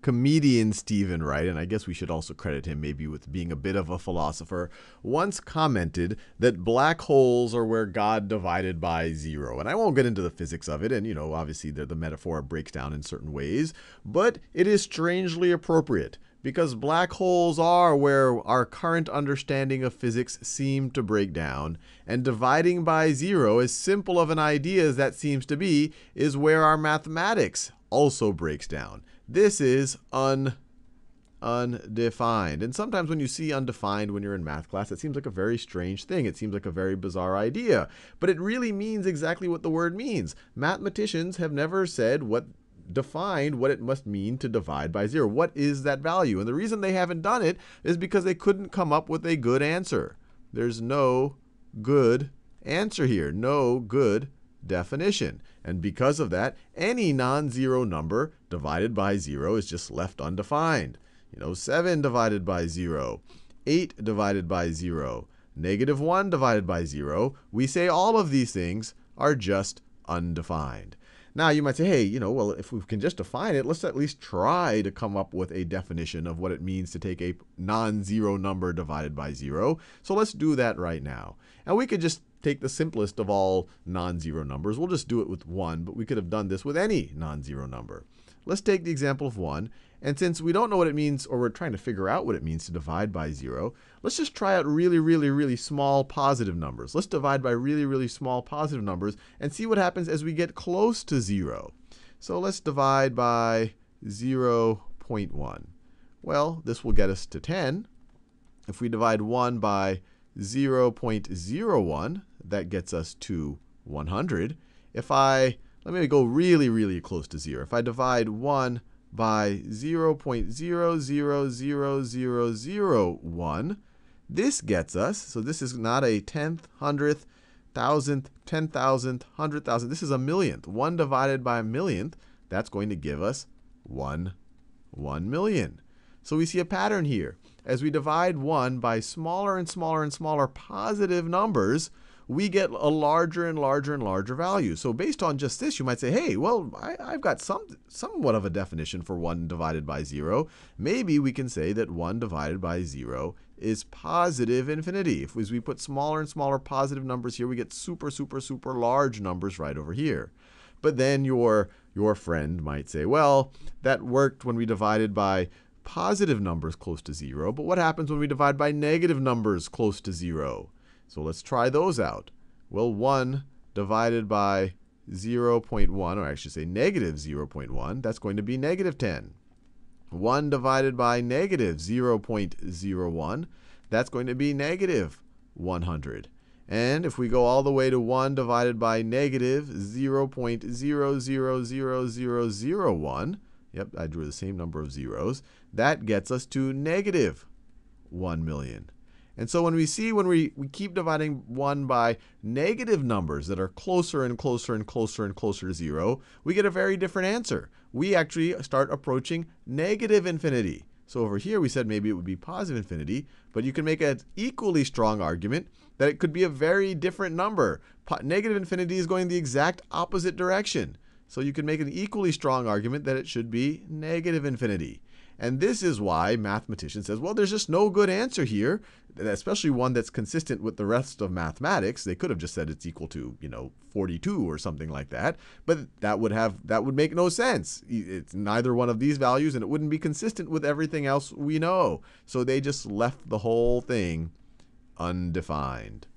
Comedian Stephen Wright, and I guess we should also credit him maybe with being a bit of a philosopher, once commented that black holes are where God divided by zero. And I won't get into the physics of it, and you know, obviously the, the metaphor breaks down in certain ways, but it is strangely appropriate because black holes are where our current understanding of physics seem to break down, and dividing by zero, as simple of an idea as that seems to be, is where our mathematics also breaks down. This is un undefined. And sometimes when you see undefined when you're in math class, it seems like a very strange thing. It seems like a very bizarre idea. But it really means exactly what the word means. Mathematicians have never said what defined what it must mean to divide by zero. What is that value? And the reason they haven't done it is because they couldn't come up with a good answer. There's no good answer here. No good definition. And because of that, any non-zero number divided by 0 is just left undefined. You know, 7 divided by 0, 8 divided by 0, negative 1 divided by 0. We say all of these things are just undefined. Now you might say, hey, you know, well, if we can just define it, let's at least try to come up with a definition of what it means to take a non-zero number divided by zero. So let's do that right now. And we could just take the simplest of all non-zero numbers. We'll just do it with 1, but we could have done this with any non-zero number. Let's take the example of 1. And since we don't know what it means, or we're trying to figure out what it means to divide by 0, let's just try out really, really, really small positive numbers. Let's divide by really, really small positive numbers and see what happens as we get close to 0. So let's divide by 0.1. Well, this will get us to 10. If we divide 1 by 0.01, that gets us to 100. If I, let me go really, really close to 0. If I divide 1 by 0.000001, this gets us, so this is not a tenth, hundredth, thousandth, ten thousandth, hundred thousandth. This is a millionth. 1 divided by a millionth, that's going to give us 1, 1 million. So we see a pattern here. As we divide 1 by smaller and smaller and smaller positive numbers, we get a larger and larger and larger value. So based on just this, you might say, hey, well, I, have got some, somewhat of a definition for 1 divided by 0. Maybe we can say that 1 divided by 0 is positive infinity. If as we put smaller and smaller positive numbers here, we get super, super, super large numbers right over here. But then your, your friend might say, well, that worked when we divided by positive numbers close to 0, but what happens when we divide by negative numbers close to 0? So let's try those out. Well, 1 divided by 0.1, or I should say negative 0.1, that's going to be negative 10. 1 divided by negative 0.01, that's going to be negative 100. And if we go all the way to 1 divided by negative 0.0000001, Yep, I drew the same number of zeros. That gets us to negative 1 million. And so when we see when we, we keep dividing 1 by negative numbers that are closer and closer and closer and closer to 0, we get a very different answer. We actually start approaching negative infinity. So over here we said maybe it would be positive infinity, but you can make an equally strong argument that it could be a very different number. Po negative infinity is going the exact opposite direction. So you can make an equally strong argument that it should be negative infinity. And this is why mathematicians says, well, there's just no good answer here, especially one that's consistent with the rest of mathematics. They could have just said it's equal to, you know, 42 or something like that, but that would have that would make no sense. It's neither one of these values and it wouldn't be consistent with everything else we know. So they just left the whole thing undefined.